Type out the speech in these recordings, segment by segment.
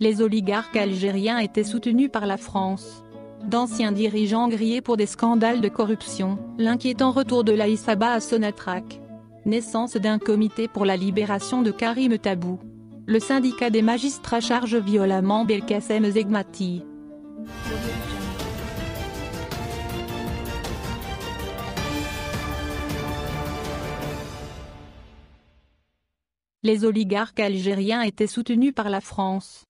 Les oligarques algériens étaient soutenus par la France. D'anciens dirigeants grillés pour des scandales de corruption, l'inquiétant retour de l'Aïsaba à Sonatrach. Naissance d'un comité pour la libération de Karim Tabou. Le syndicat des magistrats charge violemment Belkacem Zegmati. Les oligarques algériens étaient soutenus par la France.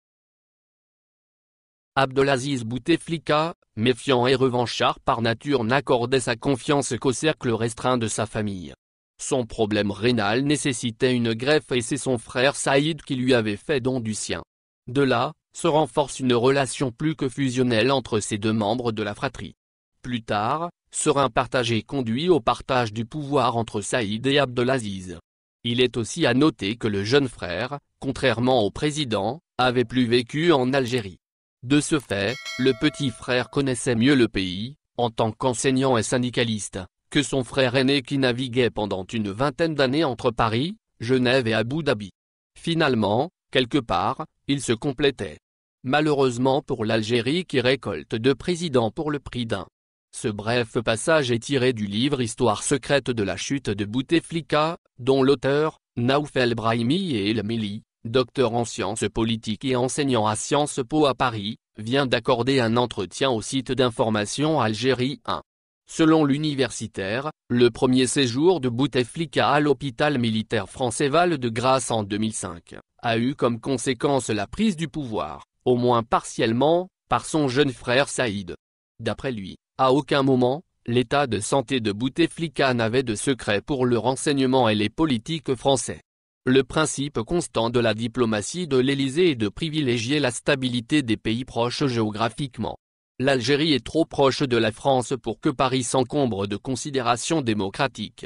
Abdelaziz Bouteflika, méfiant et revanchard par nature n'accordait sa confiance qu'au cercle restreint de sa famille. Son problème rénal nécessitait une greffe et c'est son frère Saïd qui lui avait fait don du sien. De là, se renforce une relation plus que fusionnelle entre ces deux membres de la fratrie. Plus tard, ce rein partagé conduit au partage du pouvoir entre Saïd et Abdelaziz. Il est aussi à noter que le jeune frère, contrairement au président, avait plus vécu en Algérie. De ce fait, le petit frère connaissait mieux le pays, en tant qu'enseignant et syndicaliste, que son frère aîné qui naviguait pendant une vingtaine d'années entre Paris, Genève et Abu Dhabi. Finalement, quelque part, il se complétait. Malheureusement pour l'Algérie qui récolte deux présidents pour le prix d'un. Ce bref passage est tiré du livre Histoire secrète de la chute de Bouteflika, dont l'auteur, Naoufel Brahimi et El Mili, docteur en sciences politiques et enseignant à Sciences Po à Paris, vient d'accorder un entretien au site d'information Algérie 1. Selon l'universitaire, le premier séjour de Bouteflika à l'hôpital militaire français Val de Grâce en 2005, a eu comme conséquence la prise du pouvoir, au moins partiellement, par son jeune frère Saïd. D'après lui, à aucun moment, l'état de santé de Bouteflika n'avait de secret pour le renseignement et les politiques français. Le principe constant de la diplomatie de l'Élysée est de privilégier la stabilité des pays proches géographiquement. L'Algérie est trop proche de la France pour que Paris s'encombre de considérations démocratiques.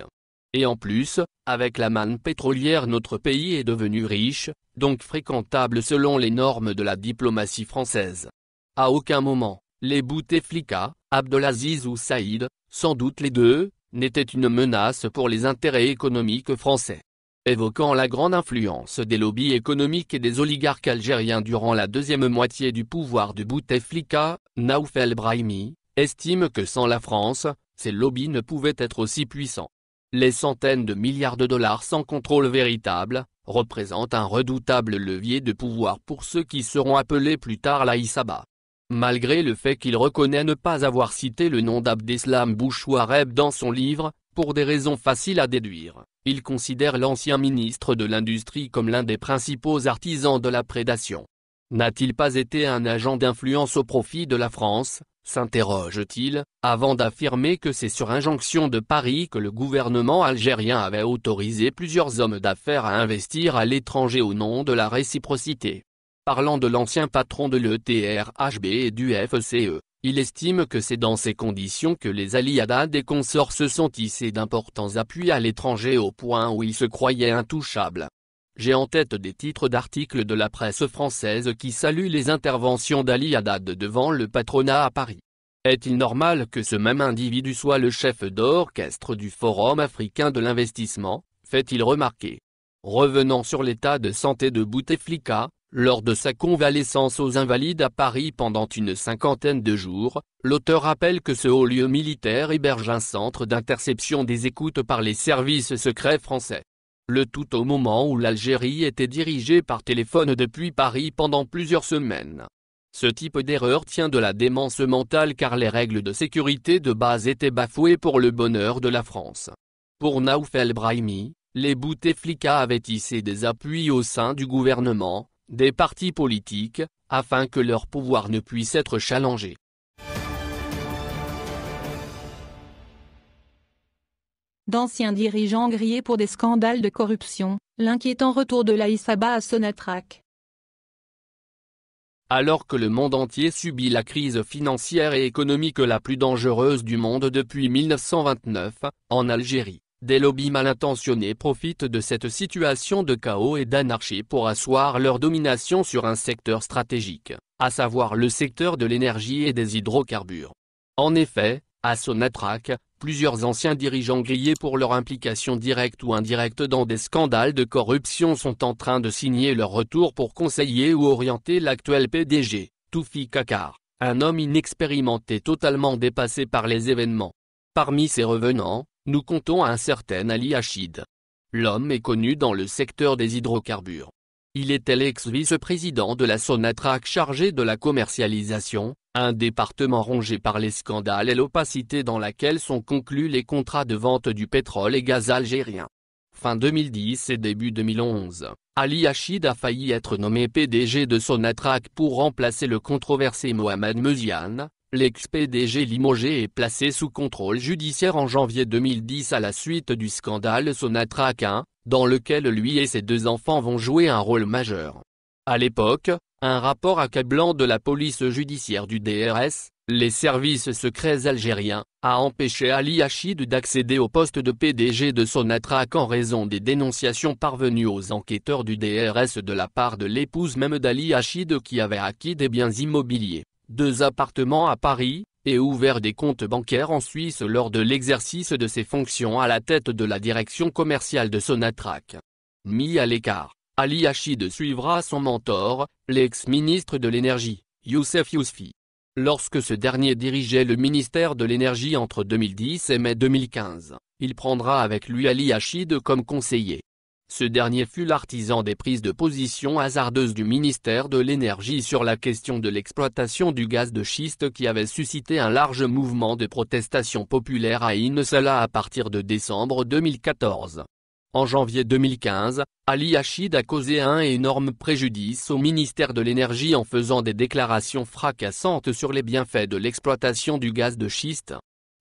Et en plus, avec la manne pétrolière notre pays est devenu riche, donc fréquentable selon les normes de la diplomatie française. À aucun moment, les Bouteflika, Abdelaziz ou Saïd, sans doute les deux, n'étaient une menace pour les intérêts économiques français évoquant la grande influence des lobbies économiques et des oligarques algériens durant la deuxième moitié du pouvoir de Bouteflika, Naoufel Brahimi, estime que sans la France, ces lobbies ne pouvaient être aussi puissants. Les centaines de milliards de dollars sans contrôle véritable, représentent un redoutable levier de pouvoir pour ceux qui seront appelés plus tard l'Aïsaba. Malgré le fait qu'il reconnaît ne pas avoir cité le nom d'Abdeslam Bouchouareb dans son livre, pour des raisons faciles à déduire, il considère l'ancien ministre de l'Industrie comme l'un des principaux artisans de la prédation. N'a-t-il pas été un agent d'influence au profit de la France, s'interroge-t-il, avant d'affirmer que c'est sur injonction de Paris que le gouvernement algérien avait autorisé plusieurs hommes d'affaires à investir à l'étranger au nom de la réciprocité. Parlant de l'ancien patron de l'ETRHB et du FCE, il estime que c'est dans ces conditions que les Ali Haddad et consorts se sont tissés d'importants appuis à l'étranger au point où ils se croyaient intouchables. J'ai en tête des titres d'articles de la presse française qui saluent les interventions d'Ali Haddad devant le patronat à Paris. Est-il normal que ce même individu soit le chef d'orchestre du Forum africain de l'investissement, fait-il remarquer. Revenant sur l'état de santé de Bouteflika, lors de sa convalescence aux Invalides à Paris pendant une cinquantaine de jours, l'auteur rappelle que ce haut lieu militaire héberge un centre d'interception des écoutes par les services secrets français. Le tout au moment où l'Algérie était dirigée par téléphone depuis Paris pendant plusieurs semaines. Ce type d'erreur tient de la démence mentale car les règles de sécurité de base étaient bafouées pour le bonheur de la France. Pour Naoufel El Brahimi, les Bouteflika avaient tissé des appuis au sein du gouvernement, des partis politiques, afin que leur pouvoir ne puisse être challengé. D'anciens dirigeants grillés pour des scandales de corruption, l'inquiétant retour de l'Aïsaba à Sonatrach. Alors que le monde entier subit la crise financière et économique la plus dangereuse du monde depuis 1929, en Algérie, des lobbies mal intentionnés profitent de cette situation de chaos et d'anarchie pour asseoir leur domination sur un secteur stratégique, à savoir le secteur de l'énergie et des hydrocarbures. En effet, à Sonatrach, plusieurs anciens dirigeants grillés pour leur implication directe ou indirecte dans des scandales de corruption sont en train de signer leur retour pour conseiller ou orienter l'actuel PDG, Toufi Kakar, un homme inexpérimenté totalement dépassé par les événements. Parmi ces revenants, nous comptons un certain Ali Hachid. L'homme est connu dans le secteur des hydrocarbures. Il était l'ex-vice-président de la Sonatrach chargé de la commercialisation, un département rongé par les scandales et l'opacité dans laquelle sont conclus les contrats de vente du pétrole et gaz algérien. Fin 2010 et début 2011, Ali Hachid a failli être nommé PDG de Sonatrach pour remplacer le controversé Mohamed Meziane, L'ex-PDG limogé est placé sous contrôle judiciaire en janvier 2010 à la suite du scandale 1, dans lequel lui et ses deux enfants vont jouer un rôle majeur. À l'époque, un rapport accablant de la police judiciaire du DRS, les services secrets algériens, a empêché Ali Hachid d'accéder au poste de PDG de Sonatrach en raison des dénonciations parvenues aux enquêteurs du DRS de la part de l'épouse même d'Ali Hachid qui avait acquis des biens immobiliers deux appartements à Paris, et ouvert des comptes bancaires en Suisse lors de l'exercice de ses fonctions à la tête de la direction commerciale de Sonatrach. Mis à l'écart, Ali Hachid suivra son mentor, l'ex-ministre de l'énergie, Youssef Yousfi. Lorsque ce dernier dirigeait le ministère de l'énergie entre 2010 et mai 2015, il prendra avec lui Ali Hachid comme conseiller. Ce dernier fut l'artisan des prises de position hasardeuses du ministère de l'Énergie sur la question de l'exploitation du gaz de schiste qui avait suscité un large mouvement de protestation populaire à Innesala à partir de décembre 2014. En janvier 2015, Ali Hachid a causé un énorme préjudice au ministère de l'Énergie en faisant des déclarations fracassantes sur les bienfaits de l'exploitation du gaz de schiste.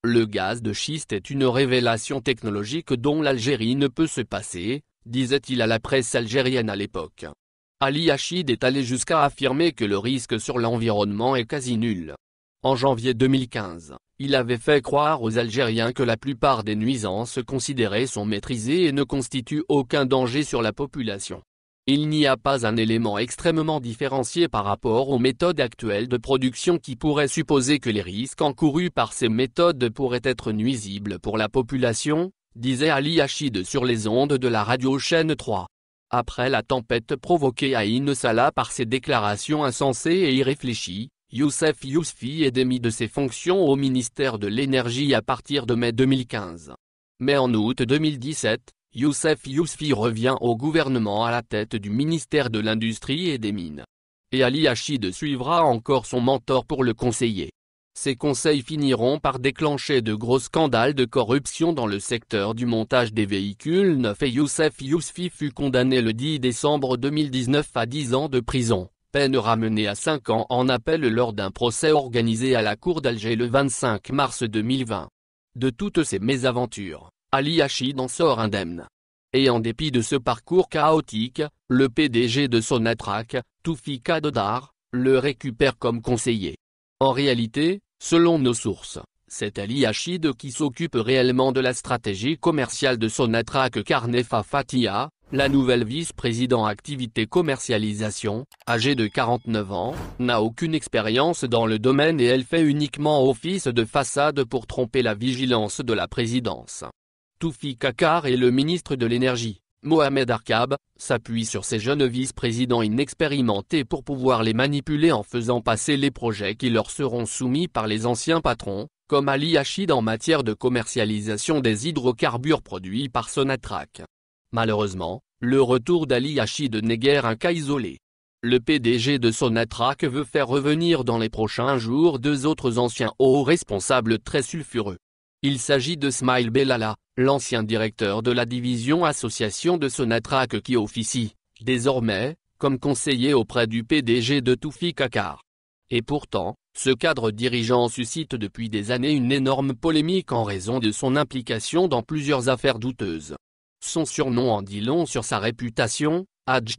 Le gaz de schiste est une révélation technologique dont l'Algérie ne peut se passer, disait-il à la presse algérienne à l'époque. Ali Hachid est allé jusqu'à affirmer que le risque sur l'environnement est quasi nul. En janvier 2015, il avait fait croire aux Algériens que la plupart des nuisances considérées sont maîtrisées et ne constituent aucun danger sur la population. Il n'y a pas un élément extrêmement différencié par rapport aux méthodes actuelles de production qui pourrait supposer que les risques encourus par ces méthodes pourraient être nuisibles pour la population, disait Ali Hachid sur les ondes de la radio chaîne 3. Après la tempête provoquée à In Salah par ses déclarations insensées et irréfléchies, Youssef Yousfi est démis de ses fonctions au ministère de l'Énergie à partir de mai 2015. Mais en août 2017, Youssef Yousfi revient au gouvernement à la tête du ministère de l'Industrie et des Mines. Et Ali Hachid suivra encore son mentor pour le conseiller. Ces conseils finiront par déclencher de gros scandales de corruption dans le secteur du montage des véhicules neufs et Youssef Yousfi fut condamné le 10 décembre 2019 à 10 ans de prison, peine ramenée à 5 ans en appel lors d'un procès organisé à la cour d'Alger le 25 mars 2020. De toutes ces mésaventures, Ali Hachid en sort indemne. Et en dépit de ce parcours chaotique, le PDG de Sonatrach, Toufi Kadodar, le récupère comme conseiller. En réalité, selon nos sources, c'est Ali Hachid qui s'occupe réellement de la stratégie commerciale de Sonatrach Carnefa Fatia, la nouvelle vice présidente activité commercialisation, âgée de 49 ans, n'a aucune expérience dans le domaine et elle fait uniquement office de façade pour tromper la vigilance de la présidence. Toufi Kakar est le ministre de l'énergie. Mohamed Arkab, s'appuie sur ses jeunes vice-présidents inexpérimentés pour pouvoir les manipuler en faisant passer les projets qui leur seront soumis par les anciens patrons, comme Ali Hachid en matière de commercialisation des hydrocarbures produits par Sonatrach. Malheureusement, le retour d'Ali Hachid n'est guère un cas isolé. Le PDG de Sonatrach veut faire revenir dans les prochains jours deux autres anciens hauts responsables très sulfureux. Il s'agit de Smile Bellala, l'ancien directeur de la division association de Sonatrach qui officie, désormais, comme conseiller auprès du PDG de Toufi Kakar. Et pourtant, ce cadre dirigeant suscite depuis des années une énorme polémique en raison de son implication dans plusieurs affaires douteuses. Son surnom en dit long sur sa réputation, Adj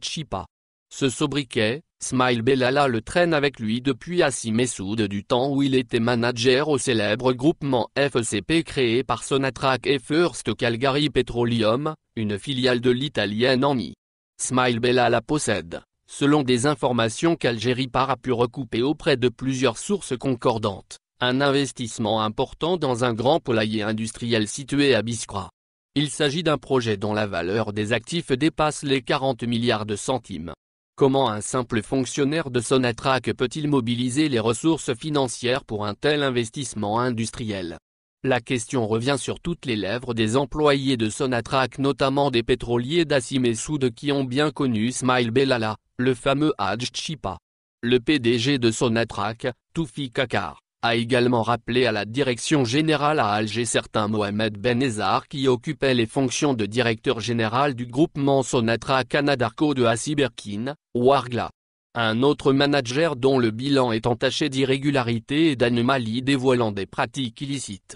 Ce sobriquet, Smile Bellala le traîne avec lui depuis Assi Messoud du temps où il était manager au célèbre groupement FCP e créé par Sonatrach et First Calgary Petroleum, une filiale de l'italienne Eni. Smile Bellala possède, selon des informations qu'Algérie Par a pu recouper auprès de plusieurs sources concordantes, un investissement important dans un grand poulailler industriel situé à Biscra. Il s'agit d'un projet dont la valeur des actifs dépasse les 40 milliards de centimes. Comment un simple fonctionnaire de Sonatrach peut-il mobiliser les ressources financières pour un tel investissement industriel La question revient sur toutes les lèvres des employés de Sonatrach notamment des pétroliers d'Assim et qui ont bien connu Smile Bellala, le fameux Hadj Chipa. Le PDG de Sonatrach, Toufi Kakar, a également rappelé à la direction générale à Alger certains Mohamed Ben qui occupait les fonctions de directeur général du groupement Sonatra Canadarco de ou Wargla. Un autre manager dont le bilan est entaché d'irrégularités et d'anomalies dévoilant des pratiques illicites.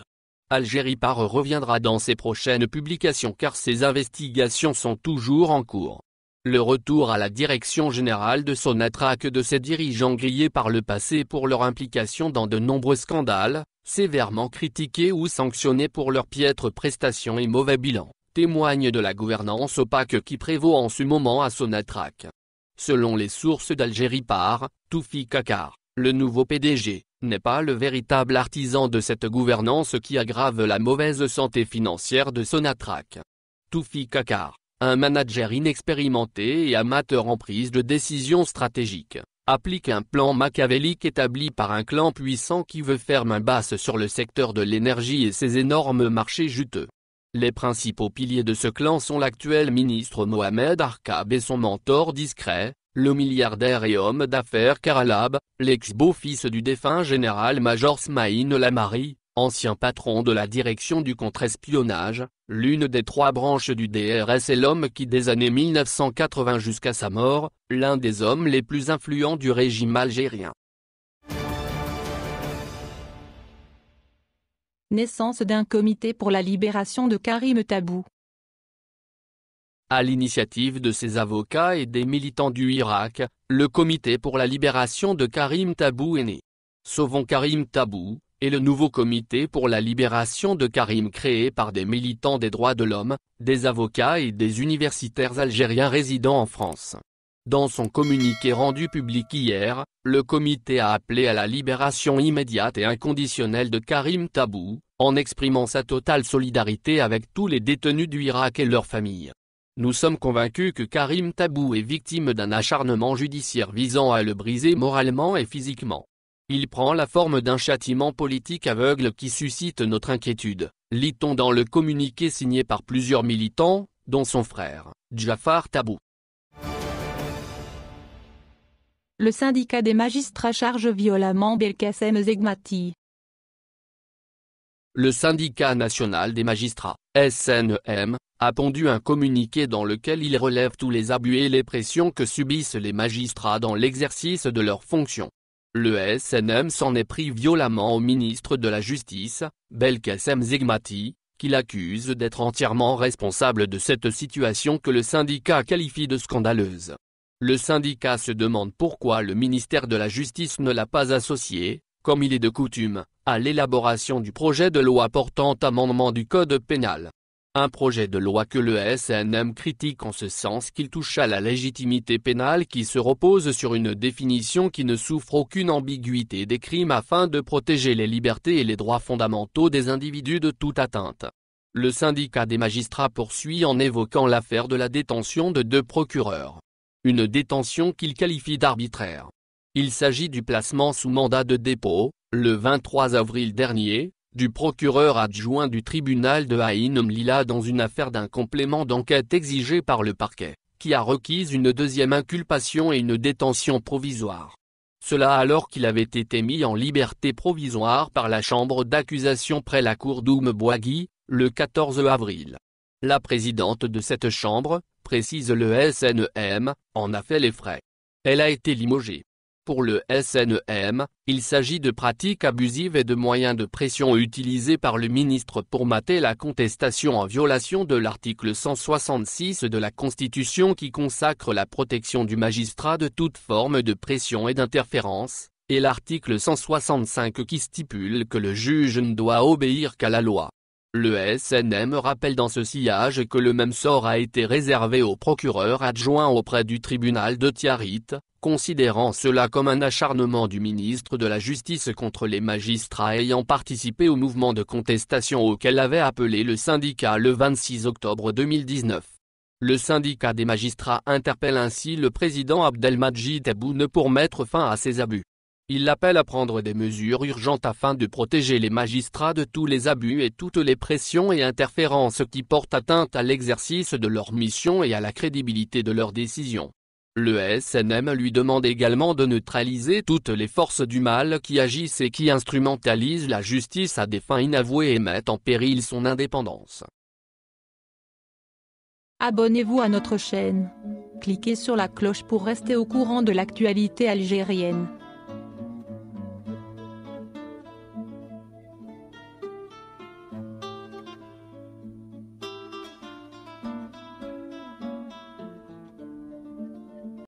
Algérie Par reviendra dans ses prochaines publications car ses investigations sont toujours en cours. Le retour à la direction générale de Sonatrach de ses dirigeants grillés par le passé pour leur implication dans de nombreux scandales, sévèrement critiqués ou sanctionnés pour leurs piètres prestations et mauvais bilans, témoigne de la gouvernance opaque qui prévaut en ce moment à Sonatrach. Selon les sources d'Algérie par, Toufi Kakar, le nouveau PDG, n'est pas le véritable artisan de cette gouvernance qui aggrave la mauvaise santé financière de Sonatrach. Toufi Kakar, un manager inexpérimenté et amateur en prise de décision stratégique applique un plan machiavélique établi par un clan puissant qui veut faire main basse sur le secteur de l'énergie et ses énormes marchés juteux. Les principaux piliers de ce clan sont l'actuel ministre Mohamed Arkab et son mentor discret, le milliardaire et homme d'affaires Karalab, l'ex-beau-fils du défunt général-major Smaïn Lamari, ancien patron de la direction du contre-espionnage, L'une des trois branches du DRS est l'homme qui des années 1980 jusqu'à sa mort, l'un des hommes les plus influents du régime algérien. Naissance d'un comité pour la libération de Karim Tabou. À l'initiative de ses avocats et des militants du Irak, le comité pour la libération de Karim Tabou est né. Sauvons Karim Tabou, et le nouveau comité pour la libération de Karim créé par des militants des droits de l'homme, des avocats et des universitaires algériens résidant en France. Dans son communiqué rendu public hier, le comité a appelé à la libération immédiate et inconditionnelle de Karim Tabou, en exprimant sa totale solidarité avec tous les détenus du Irak et leurs familles. Nous sommes convaincus que Karim Tabou est victime d'un acharnement judiciaire visant à le briser moralement et physiquement. Il prend la forme d'un châtiment politique aveugle qui suscite notre inquiétude, lit-on dans le communiqué signé par plusieurs militants, dont son frère, Jafar Tabou. Le syndicat des magistrats charge violemment Belkacem Zegmati. Le syndicat national des magistrats, SNEM, a pondu un communiqué dans lequel il relève tous les abus et les pressions que subissent les magistrats dans l'exercice de leurs fonctions. Le SNM s'en est pris violemment au ministre de la Justice, Belkacem Zigmati, qui l'accuse d'être entièrement responsable de cette situation que le syndicat qualifie de scandaleuse. Le syndicat se demande pourquoi le ministère de la Justice ne l'a pas associé, comme il est de coutume, à l'élaboration du projet de loi portant amendement du Code pénal. Un projet de loi que le SNM critique en ce sens qu'il touche à la légitimité pénale qui se repose sur une définition qui ne souffre aucune ambiguïté des crimes afin de protéger les libertés et les droits fondamentaux des individus de toute atteinte. Le syndicat des magistrats poursuit en évoquant l'affaire de la détention de deux procureurs. Une détention qu'il qualifie d'arbitraire. Il s'agit du placement sous mandat de dépôt, le 23 avril dernier, du procureur adjoint du tribunal de Haïn Lila dans une affaire d'un complément d'enquête exigé par le parquet, qui a requis une deuxième inculpation et une détention provisoire. Cela alors qu'il avait été mis en liberté provisoire par la chambre d'accusation près la cour doum le 14 avril. La présidente de cette chambre, précise le SNM, en a fait les frais. Elle a été limogée. Pour le SNM, e il s'agit de pratiques abusives et de moyens de pression utilisés par le ministre pour mater la contestation en violation de l'article 166 de la Constitution qui consacre la protection du magistrat de toute forme de pression et d'interférence, et l'article 165 qui stipule que le juge ne doit obéir qu'à la loi. Le SNM e rappelle dans ce sillage que le même sort a été réservé au procureur adjoint auprès du tribunal de Tiarit, considérant cela comme un acharnement du ministre de la Justice contre les magistrats ayant participé au mouvement de contestation auquel avait appelé le syndicat le 26 octobre 2019. Le syndicat des magistrats interpelle ainsi le président Abdelmajid Aboune pour mettre fin à ces abus. Il l'appelle à prendre des mesures urgentes afin de protéger les magistrats de tous les abus et toutes les pressions et interférences qui portent atteinte à l'exercice de leur mission et à la crédibilité de leurs décisions. Le SNM lui demande également de neutraliser toutes les forces du mal qui agissent et qui instrumentalisent la justice à des fins inavouées et mettent en péril son indépendance. Abonnez-vous à notre chaîne. Cliquez sur la cloche pour rester au courant de l'actualité algérienne.